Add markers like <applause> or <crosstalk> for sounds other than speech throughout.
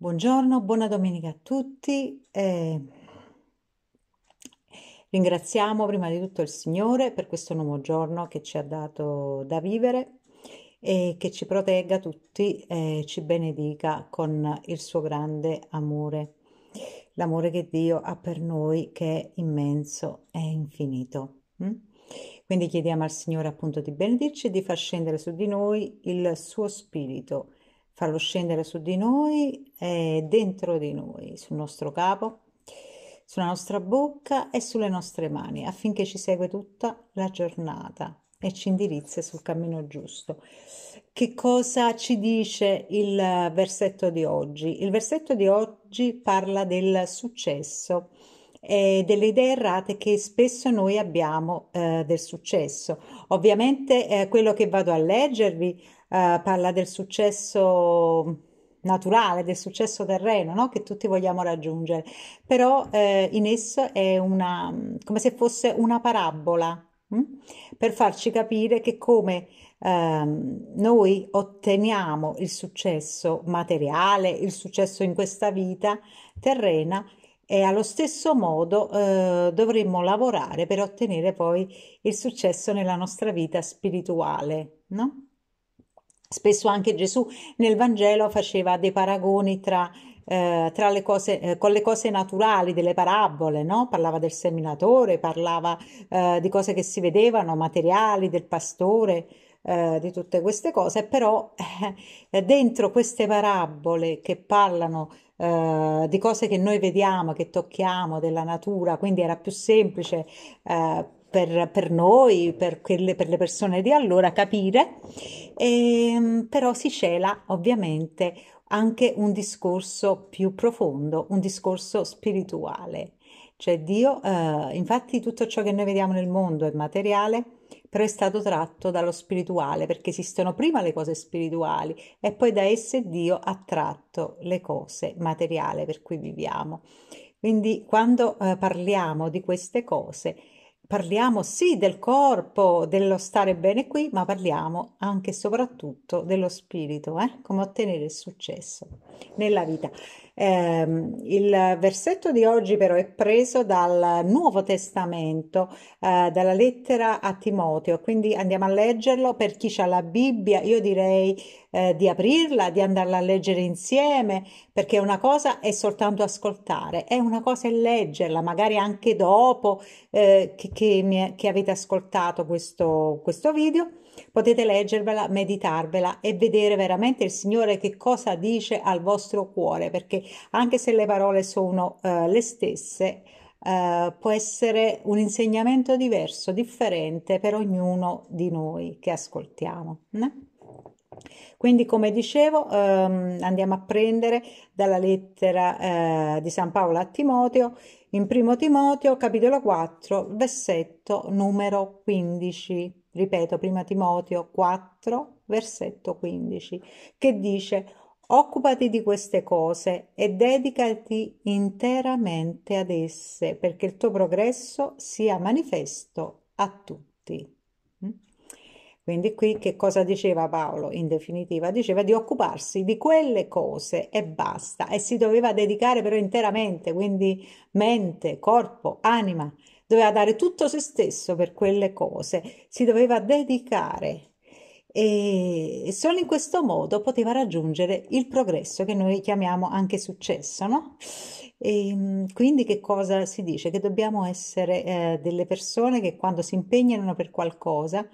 Buongiorno, buona domenica a tutti. Eh, ringraziamo prima di tutto il Signore per questo nuovo giorno che ci ha dato da vivere e che ci protegga tutti e ci benedica con il suo grande amore, l'amore che Dio ha per noi che è immenso e infinito. Mm? Quindi chiediamo al Signore appunto di benedirci e di far scendere su di noi il suo spirito farlo scendere su di noi e dentro di noi, sul nostro capo, sulla nostra bocca e sulle nostre mani, affinché ci segue tutta la giornata e ci indirizza sul cammino giusto. Che cosa ci dice il versetto di oggi? Il versetto di oggi parla del successo e delle idee errate che spesso noi abbiamo eh, del successo. Ovviamente eh, quello che vado a leggervi eh, parla del successo naturale, del successo terreno no? che tutti vogliamo raggiungere, però eh, in esso è una, come se fosse una parabola mm? per farci capire che come ehm, noi otteniamo il successo materiale, il successo in questa vita terrena e allo stesso modo eh, dovremmo lavorare per ottenere poi il successo nella nostra vita spirituale, no? Spesso anche Gesù nel Vangelo faceva dei paragoni tra, eh, tra le cose, eh, con le cose naturali, delle parabole, no? parlava del seminatore, parlava eh, di cose che si vedevano, materiali, del pastore, eh, di tutte queste cose, però eh, dentro queste parabole che parlano eh, di cose che noi vediamo, che tocchiamo, della natura, quindi era più semplice per, per noi, per, quelle, per, le persone di allora capire, e, ehm, però si cela ovviamente anche un discorso più profondo, un discorso spirituale. Cioè Dio, eh, infatti tutto ciò che noi vediamo nel mondo è materiale, però è stato tratto dallo spirituale, perché esistono prima le cose spirituali e poi da esse Dio ha tratto le cose materiali per cui viviamo. Quindi quando eh, parliamo di queste cose, parliamo sì del corpo, dello stare bene qui, ma parliamo anche e soprattutto dello spirito, eh? come ottenere il successo nella vita. Eh, il versetto di oggi però è preso dal Nuovo Testamento, eh, dalla lettera a Timoteo, quindi andiamo a leggerlo per chi ha la Bibbia, io direi eh, di aprirla, di andarla a leggere insieme, perché una cosa è soltanto ascoltare, è una cosa è leggerla, magari anche dopo eh, che, che, mi, che, avete ascoltato questo, questo video Potete leggervela, meditarvela e vedere veramente il Signore che cosa dice al vostro cuore, perché anche se le parole sono uh, le stesse, Uh, può essere un insegnamento diverso, differente per ognuno di noi che ascoltiamo. Ne? Quindi, come dicevo, um, andiamo a prendere dalla lettera uh, di San Paolo a Timoteo, in 1 Timoteo, capitolo 4, versetto numero 15 ripeto, prima Timoteo 4, versetto 15, che dice Occupati di queste cose e dedicati interamente ad esse perché il tuo progresso sia manifesto a tutti. Mm? Quindi qui che cosa diceva Paolo? In definitiva diceva di occuparsi di quelle cose e basta e si doveva dedicare però interamente, quindi mente, corpo, anima doveva dare tutto se stesso per quelle cose, si doveva dedicare e solo in questo modo poteva raggiungere il progresso che noi chiamiamo anche successo, no? E mm, quindi che cosa si dice? Che dobbiamo essere eh, delle persone che quando si impegnano per qualcosa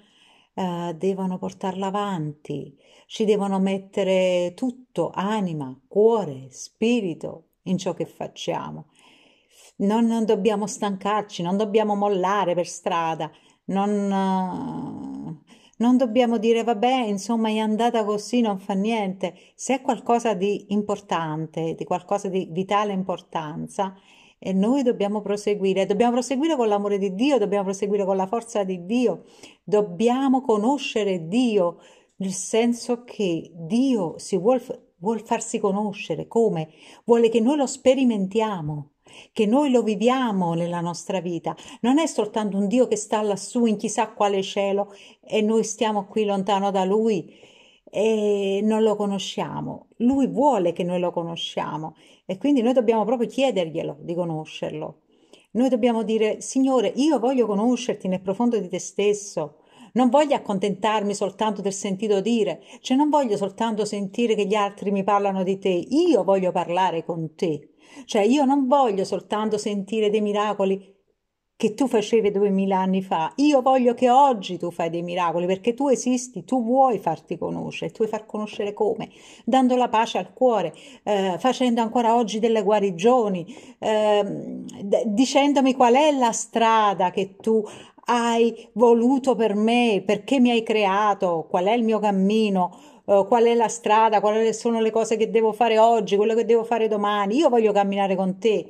eh, devono portarla avanti, ci devono mettere tutto, anima, cuore, spirito in ciò che facciamo non, non dobbiamo stancarci, non dobbiamo mollare per strada, non, non dobbiamo dire vabbè, insomma è andata così, non fa niente. Se è qualcosa di importante, di qualcosa di vitale importanza, e eh, noi dobbiamo proseguire, dobbiamo proseguire con l'amore di Dio, dobbiamo proseguire con la forza di Dio, dobbiamo conoscere Dio, nel senso che Dio si vuole vuol farsi conoscere, come? Vuole che noi lo sperimentiamo che noi lo viviamo nella nostra vita. Non è soltanto un Dio che sta lassù in chissà quale cielo e noi stiamo qui lontano da Lui e non lo conosciamo. Lui vuole che noi lo conosciamo e quindi noi dobbiamo proprio chiederglielo di conoscerlo. Noi dobbiamo dire, Signore, io voglio conoscerti nel profondo di te stesso. Non voglio accontentarmi soltanto del sentito dire, cioè non voglio soltanto sentire che gli altri mi parlano di te, io voglio parlare con te. Cioè io non voglio soltanto sentire dei miracoli che tu facevi duemila anni fa, io voglio che oggi tu fai dei miracoli perché tu esisti, tu vuoi farti conoscere, tu vuoi far conoscere come? Dando la pace al cuore, eh, facendo ancora oggi delle guarigioni, eh, dicendomi qual è la strada che tu hai voluto per me, perché mi hai creato, qual è il mio cammino uh, qual è la strada, quali sono le cose che devo fare oggi, quello che devo fare domani, io voglio camminare con te.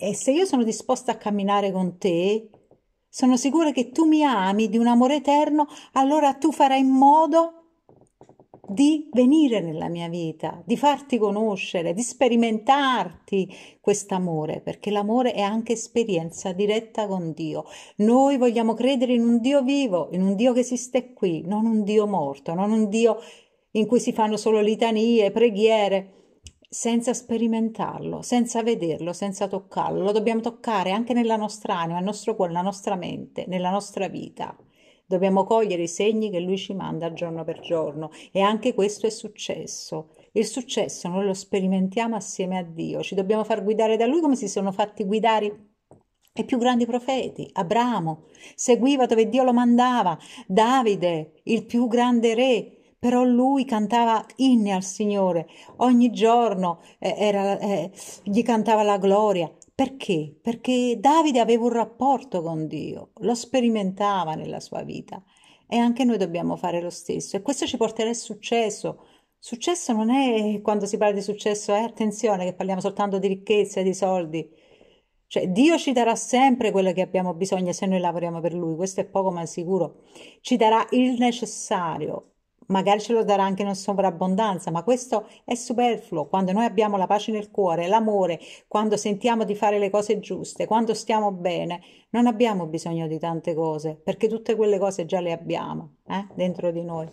E se io sono disposta a camminare con te, sono sicura che tu mi ami di un amore eterno, allora tu farai in modo di venire nella mia vita, di farti conoscere, di sperimentarti quest'amore, perché l'amore è anche esperienza diretta con Dio. Noi vogliamo credere in un Dio vivo, in un Dio che esiste qui, non un Dio morto, non un Dio in cui si fanno solo litanie, preghiere, senza sperimentarlo, senza vederlo, senza toccarlo. Lo dobbiamo toccare anche nella nostra anima, nel nostro cuore, nella nostra mente, nella nostra vita. Dobbiamo cogliere i segni che lui ci manda giorno per giorno e anche questo è successo. Il successo noi lo sperimentiamo assieme a Dio, ci dobbiamo far guidare da lui come si sono fatti guidare i più grandi profeti. Abramo seguiva dove Dio lo mandava, Davide, il più grande re, però lui cantava inni al Signore, ogni giorno eh, era, eh, gli cantava la gloria. Perché? Perché Davide aveva un rapporto con Dio, lo sperimentava nella sua vita e anche noi dobbiamo fare lo stesso e questo ci porterà al successo. Successo non è quando si parla di successo, eh? attenzione che parliamo soltanto di ricchezza e di soldi. Cioè, Dio ci darà sempre quello che abbiamo bisogno se noi lavoriamo per Lui, questo è poco ma sicuro. Ci darà il necessario, magari ce lo darà anche in sovrabbondanza, ma questo è superfluo quando noi abbiamo la pace nel cuore, l'amore, quando sentiamo di fare le cose giuste, quando stiamo bene, non abbiamo bisogno di tante cose, perché tutte quelle cose già le abbiamo eh, dentro di noi.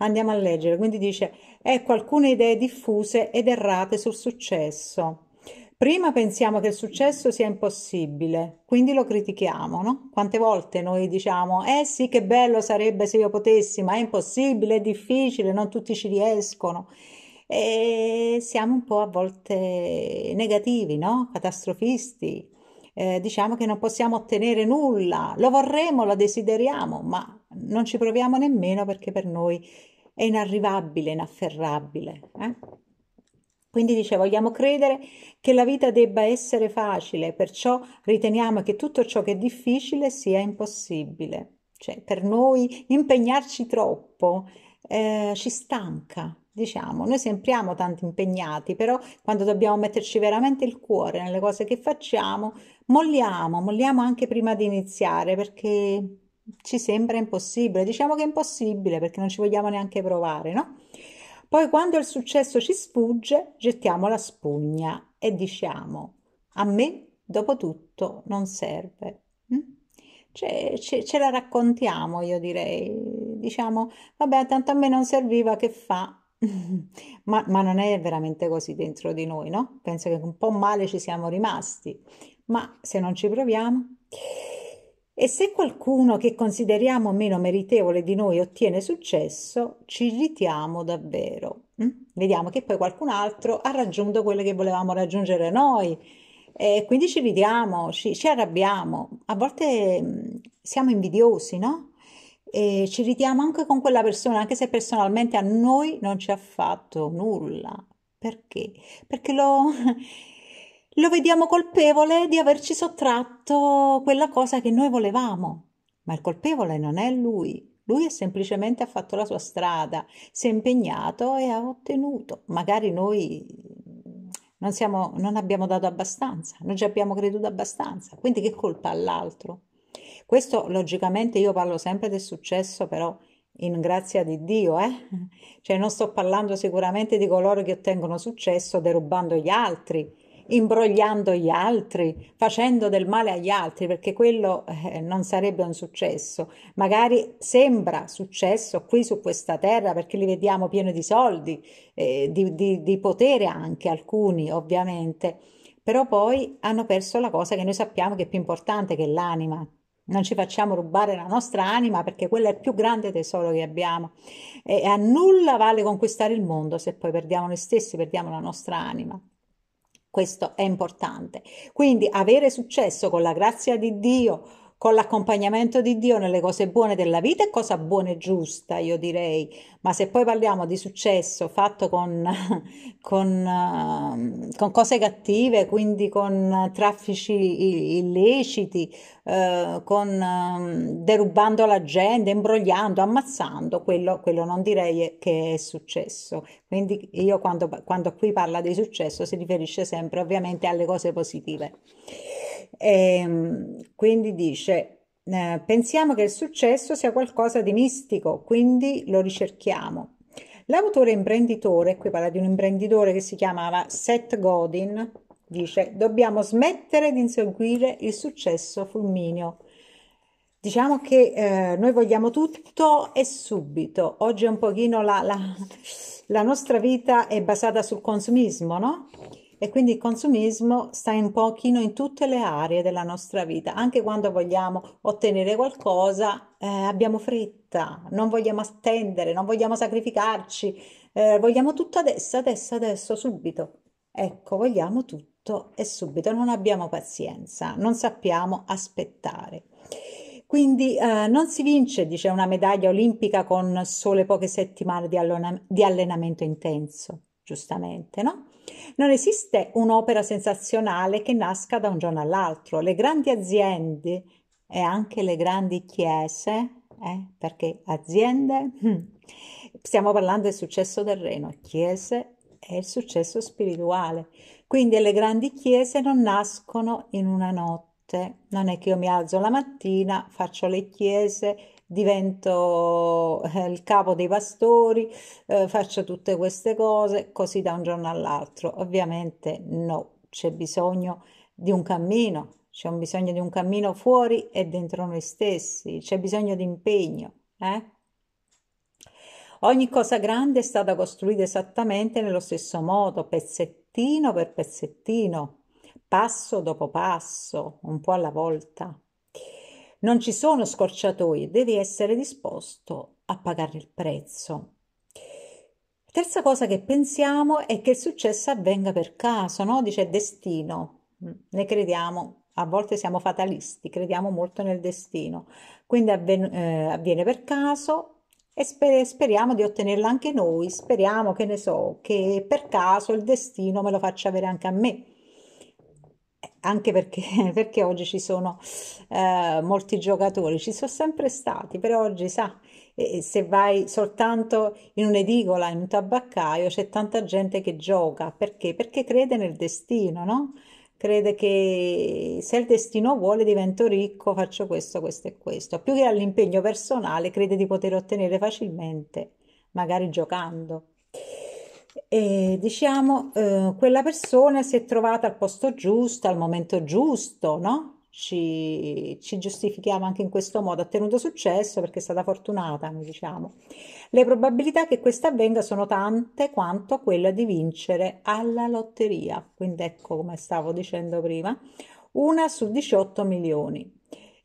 Andiamo a leggere, quindi dice, ecco alcune idee diffuse ed errate sul successo. Prima pensiamo che il successo sia impossibile, quindi lo critichiamo, no? Quante volte noi diciamo, eh sì, che bello sarebbe se io potessi, ma è impossibile, è difficile, non tutti ci riescono. E siamo un po' a volte negativi, no? Catastrofisti. Eh, diciamo che non possiamo ottenere nulla, lo vorremmo, lo desideriamo, ma non ci proviamo nemmeno perché per noi è inarrivabile, inafferrabile. Eh? Quindi dice vogliamo credere che la vita debba essere facile, perciò riteniamo che tutto ciò che è difficile sia impossibile. Cioè, per noi impegnarci troppo eh, ci stanca, diciamo, noi sembriamo tanto impegnati, però quando dobbiamo metterci veramente il cuore nelle cose che facciamo, molliamo, molliamo anche prima di iniziare perché ci sembra impossibile, diciamo che è impossibile perché non ci vogliamo neanche provare, no? Poi quando il successo ci sfugge, gettiamo la spugna e diciamo, a me dopo tutto non serve. Mm? Ce, ce, ce la raccontiamo, io direi. Diciamo, vabbè, tanto a me non serviva, che fa? <laughs> ma, ma, non è veramente così dentro di noi, no? Penso che un po' male ci siamo rimasti, ma se non ci proviamo... E se qualcuno che consideriamo meno meritevole di noi ottiene successo, ci irritiamo davvero. Mm? Vediamo che poi qualcun altro ha raggiunto quello che volevamo raggiungere noi. E quindi ci irritiamo, ci, ci arrabbiamo. A volte mm, siamo invidiosi, no? E ci irritiamo anche con quella persona, anche se personalmente a noi non ci ha fatto nulla. Perché? Perché lo, <laughs> lo vediamo colpevole di averci sottratto quella cosa che noi volevamo. Ma il colpevole non è lui, lui è semplicemente ha fatto la sua strada, si è impegnato e ha ottenuto. Magari noi non, siamo, non abbiamo dato abbastanza, non ci abbiamo creduto abbastanza, quindi che colpa ha l'altro? Questo logicamente io parlo sempre del successo, però in grazia di Dio, eh? cioè non sto parlando sicuramente di coloro che ottengono successo derubando gli altri, imbrogliando gli altri, facendo del male agli altri, perché quello eh, non sarebbe un successo. Magari sembra successo qui su questa terra perché li vediamo pieni di soldi, eh, di, di, di potere anche alcuni ovviamente, però poi hanno perso la cosa che noi sappiamo che è più importante che è l'anima, non ci facciamo rubare la nostra anima perché quello è il più grande tesoro che abbiamo e a nulla vale conquistare il mondo se poi perdiamo noi stessi, perdiamo la nostra anima. Questo è importante. Quindi avere successo con la grazia di Dio con l'accompagnamento di Dio nelle cose buone della vita è cosa buona e giusta, io direi, ma se poi parliamo di successo fatto con, <laughs> con, ehm, con cose cattive, quindi con traffici illeciti, eh, con, ehm, derubando la gente, imbrogliando, ammazzando, quello, quello non direi che è successo. Quindi io quando, quando qui parla di successo si riferisce sempre ovviamente alle cose positive. E, ehm, quindi dice, eh, pensiamo che il successo sia qualcosa di mistico, quindi lo ricerchiamo. L'autore imprenditore, qui parla di un imprenditore che si chiamava Seth Godin, dice dobbiamo smettere di inseguire il successo fulmineo. Diciamo che eh, noi vogliamo tutto e subito. Oggi è un pochino la, la, la nostra vita è basata sul consumismo, no? E quindi il consumismo sta un pochino in tutte le aree della nostra vita, anche quando vogliamo ottenere qualcosa eh, abbiamo fretta, non vogliamo attendere, non vogliamo sacrificarci, eh, vogliamo tutto adesso, adesso, adesso, subito. Ecco, vogliamo tutto e subito, non abbiamo pazienza, non sappiamo aspettare. Quindi eh, non si vince, dice, una medaglia olimpica con sole poche settimane di, allona- di allenamento intenso, giustamente, no? Non esiste un'opera sensazionale che nasca da un giorno all'altro. Le grandi aziende e anche le grandi chiese, eh, perché aziende, hmm, stiamo parlando del successo del Reno, chiese è il successo spirituale. Quindi le grandi chiese non nascono in una notte. Non è che io mi alzo la mattina, faccio le chiese divento eh, il capo dei pastori, eh, faccio tutte queste cose così da un giorno all'altro. Ovviamente no, c'è bisogno di un cammino, c'è un bisogno di un cammino fuori e dentro noi stessi, c'è bisogno di impegno. Eh? Ogni cosa grande è stata costruita esattamente nello stesso modo, pezzettino per pezzettino, passo dopo passo, un po' alla volta. Non ci sono scorciatoie, devi essere disposto a pagare il prezzo. Terza cosa che pensiamo è che il successo avvenga per caso, no? Dice destino. Mm, ne crediamo, a volte siamo fatalisti, crediamo molto nel destino. Quindi avven- eh, avviene per caso e sper- speriamo di ottenerla anche noi. Speriamo, che ne so, che per caso il destino me lo faccia avere anche a me anche perché, <laughs> perché oggi ci sono eh, molti giocatori, ci sono sempre stati, però oggi sa, se vai soltanto in un'edicola, in un tabaccaio, c'è tanta gente che gioca, perché? Perché crede nel destino, no? crede che se il destino vuole divento ricco, faccio questo, questo e questo. Più che all'impegno personale, crede di poter ottenere facilmente, magari giocando e diciamo eh, quella persona si è trovata al posto giusto, al momento giusto, no? Ci, ci, giustifichiamo anche in questo modo, ha tenuto successo perché è stata fortunata, diciamo. Le probabilità che questo avvenga sono tante quanto quella di vincere alla lotteria, quindi ecco come stavo dicendo prima, una su 18 milioni.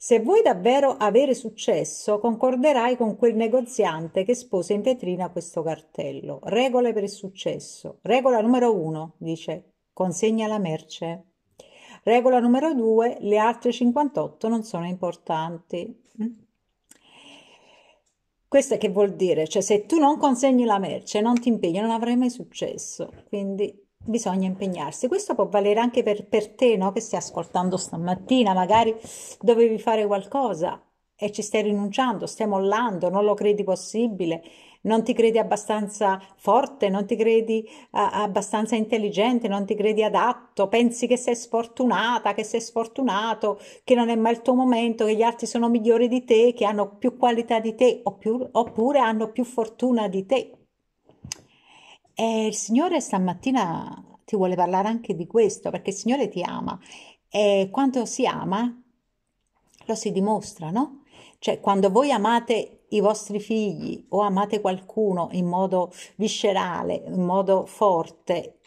Se vuoi davvero avere successo, concorderai con quel negoziante che espose in vetrina questo cartello. Regole per il successo. Regola numero uno, dice, consegna la merce. Regola numero due, le altre 58 non sono importanti. Mm? Questo che vuol dire? Cioè se tu non consegni la merce, non ti impegni, non avrai mai successo. Quindi bisogna impegnarsi. Questo può valere anche per, per te, no? che stai ascoltando stamattina, magari dovevi fare qualcosa e ci stai rinunciando, stai mollando, non lo credi possibile, non ti credi abbastanza forte, non ti credi uh, abbastanza intelligente, non ti credi adatto, pensi che sei sfortunata, che sei sfortunato, che non è mai il tuo momento, che gli altri sono migliori di te, che hanno più qualità di te oppure, oppure hanno più fortuna di te. E il Signore stamattina ti vuole parlare anche di questo, perché il Signore ti ama e quando si ama lo si dimostra, no? Cioè, quando voi amate i vostri figli o amate qualcuno in modo viscerale, in modo forte,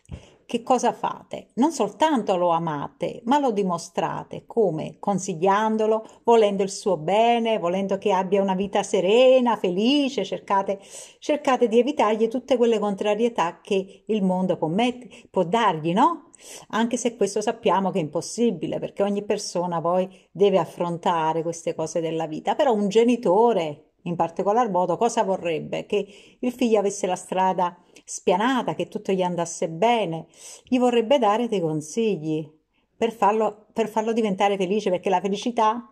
che cosa fate? Non soltanto lo amate, ma lo dimostrate. Come? Consigliandolo, volendo il suo bene, volendo che abbia una vita serena, felice, cercate, cercate di evitargli tutte quelle contrarietà che il mondo può, met- può dargli, no? Anche se questo sappiamo che è impossibile, perché ogni persona poi deve affrontare queste cose della vita. Però un genitore, in particolar modo, cosa vorrebbe? Che il figlio avesse la strada spianata, che tutto gli andasse bene, gli vorrebbe dare dei consigli per farlo, per farlo diventare felice, perché la felicità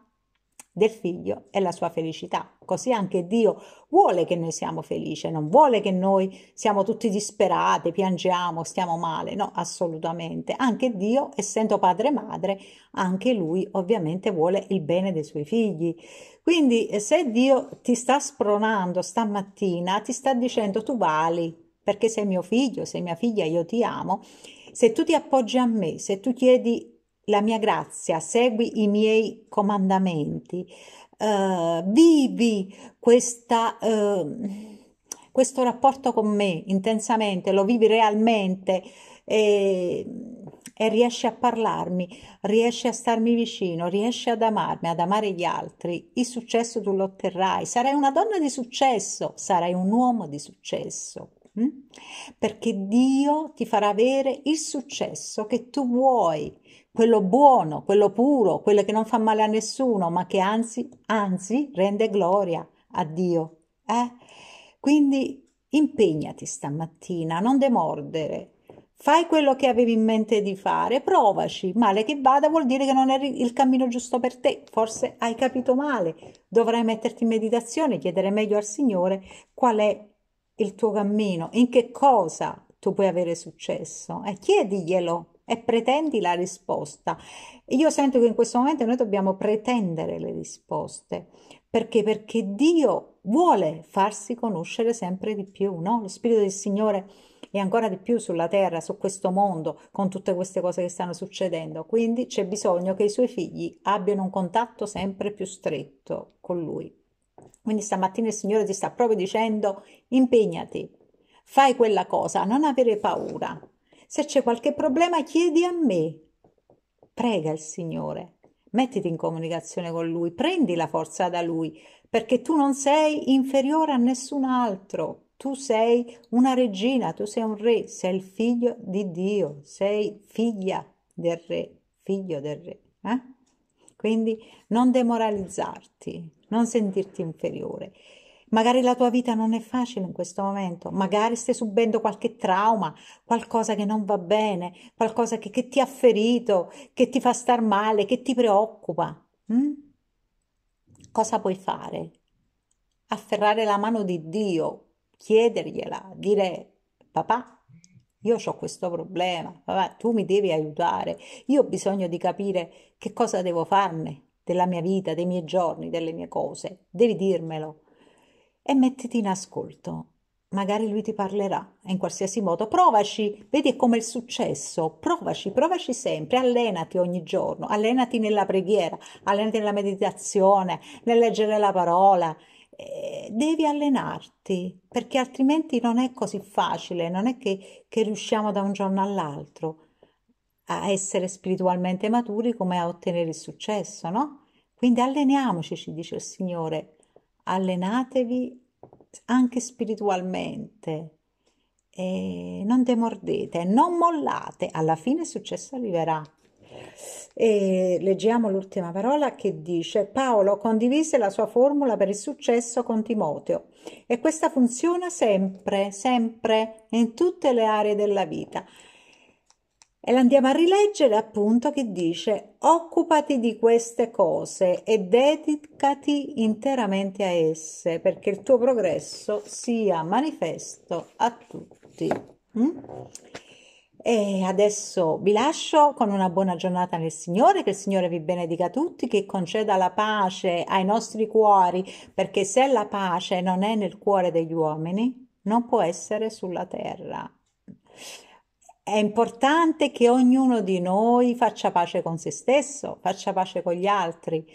del figlio è la sua felicità. Così anche Dio vuole che noi siamo felici, non vuole che noi siamo tutti disperati, piangiamo, stiamo male, no, assolutamente. Anche Dio, essendo padre e madre, anche lui ovviamente vuole il bene dei suoi figli. Quindi se Dio ti sta spronando stamattina, ti sta dicendo tu vali, perché sei mio figlio, sei mia figlia, io ti amo, se tu ti appoggi a me, se tu chiedi la mia grazia, segui i miei comandamenti, eh, vivi questa, eh, questo rapporto con me intensamente, lo vivi realmente e, e riesci a parlarmi, riesci a starmi vicino, riesci ad amarmi, ad amare gli altri, il successo tu lo otterrai, sarai una donna di successo, sarai un uomo di successo. Mm? perché Dio ti farà avere il successo che tu vuoi, quello buono, quello puro, quello che non fa male a nessuno, ma che anzi, anzi rende gloria a Dio. Eh? Quindi impegnati stamattina, non demordere. Fai quello che avevi in mente di fare, provaci. Male che vada vuol dire che non è il cammino giusto per te. Forse hai capito male. Dovrai metterti in meditazione, chiedere meglio al Signore qual è il il tuo cammino, in che cosa tu puoi avere successo e chiediglielo e pretendi la risposta. Io sento che in questo momento noi dobbiamo pretendere le risposte perché? Perché Dio vuole farsi conoscere sempre di più, no? Lo Spirito del Signore e ancora di più sulla terra, su questo mondo, con tutte queste cose che stanno succedendo. Quindi c'è bisogno che i suoi figli abbiano un contatto sempre più stretto con lui. Quindi stamattina il Signore ti sta proprio dicendo impegnati, fai quella cosa, non avere paura. Se c'è qualche problema chiedi a me, prega il Signore, mettiti in comunicazione con Lui, prendi la forza da Lui, perché tu non sei inferiore a nessun altro. Tu sei una regina, tu sei un re, sei il figlio di Dio, sei figlia del re, figlio del re. Eh? Quindi non demoralizzarti, non sentirti inferiore. Magari la tua vita non è facile in questo momento, magari stai subendo qualche trauma, qualcosa che non va bene, qualcosa che, che ti ha ferito, che ti fa star male, che ti preoccupa. Mm? Cosa puoi fare? Afferrare la mano di Dio, chiedergliela, dire papà, io ho questo problema, papà, tu mi devi aiutare, io ho bisogno di capire che cosa devo farne, della mia vita, dei miei giorni, delle mie cose. Devi dirmelo. E mettiti in ascolto. Magari lui ti parlerà in qualsiasi modo. Provaci, vedi è il successo. Provaci, provaci sempre. Allenati ogni giorno. Allenati nella preghiera, allenati nella meditazione, nel leggere la parola. Eh, devi allenarti perché altrimenti non è così facile, non è che, che riusciamo da un giorno all'altro a essere spiritualmente maturi come a ottenere il successo, no? Quindi alleniamoci, ci dice il Signore, allenatevi anche spiritualmente, e non demordete, non mollate, alla fine il successo arriverà. E leggiamo l'ultima parola che dice Paolo condivise la sua formula per il successo con Timoteo e questa funziona sempre, sempre in tutte le aree della vita e l'andiamo a rileggere appunto che dice occupati di queste cose e dedicati interamente a esse perché il tuo progresso sia manifesto a tutti. Mm? E adesso vi lascio con una buona giornata nel Signore, che il Signore vi benedica tutti, che conceda la pace ai nostri cuori, perché se la pace non è nel cuore degli uomini, non può essere sulla terra. È importante che ognuno di noi faccia pace con se stesso, faccia pace con gli altri,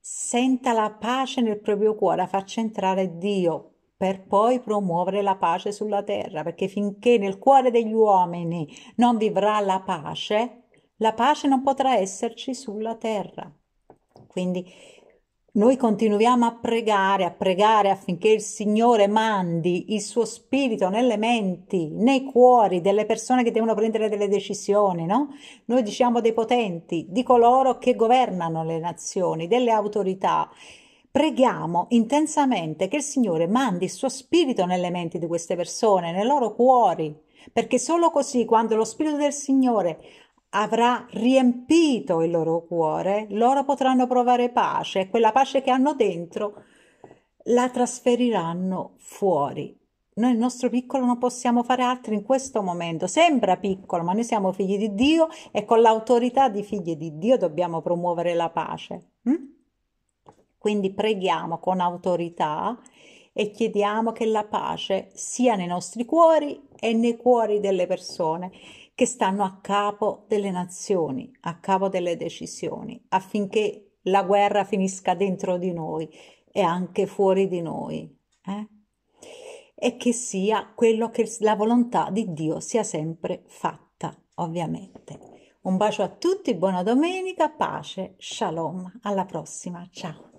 senta la pace nel proprio cuore, faccia entrare Dio per poi promuovere la pace sulla terra, perché finché nel cuore degli uomini non vivrà la pace, la pace non potrà esserci sulla terra. Quindi noi continuiamo a pregare, a pregare affinché il Signore mandi il suo spirito nelle menti, nei cuori delle persone che devono prendere delle decisioni, no? Noi diciamo dei potenti, di coloro che governano le nazioni, delle autorità. Preghiamo intensamente che il Signore mandi il suo spirito nelle menti di queste persone, nei loro cuori, perché solo così, quando lo spirito del Signore avrà riempito il loro cuore, loro potranno provare pace e quella pace che hanno dentro la trasferiranno fuori. Noi il nostro piccolo non possiamo fare altro in questo momento, sembra piccolo, ma noi siamo figli di Dio e con l'autorità di figli di Dio dobbiamo promuovere la pace. Hm? Quindi preghiamo con autorità e chiediamo che la pace sia nei nostri cuori e nei cuori delle persone che stanno a capo delle nazioni, a capo delle decisioni, affinché la guerra finisca dentro di noi e anche fuori di noi. Eh? E che sia quello che la volontà di Dio sia sempre fatta, ovviamente. Un bacio a tutti, buona domenica, pace, shalom, alla prossima, ciao.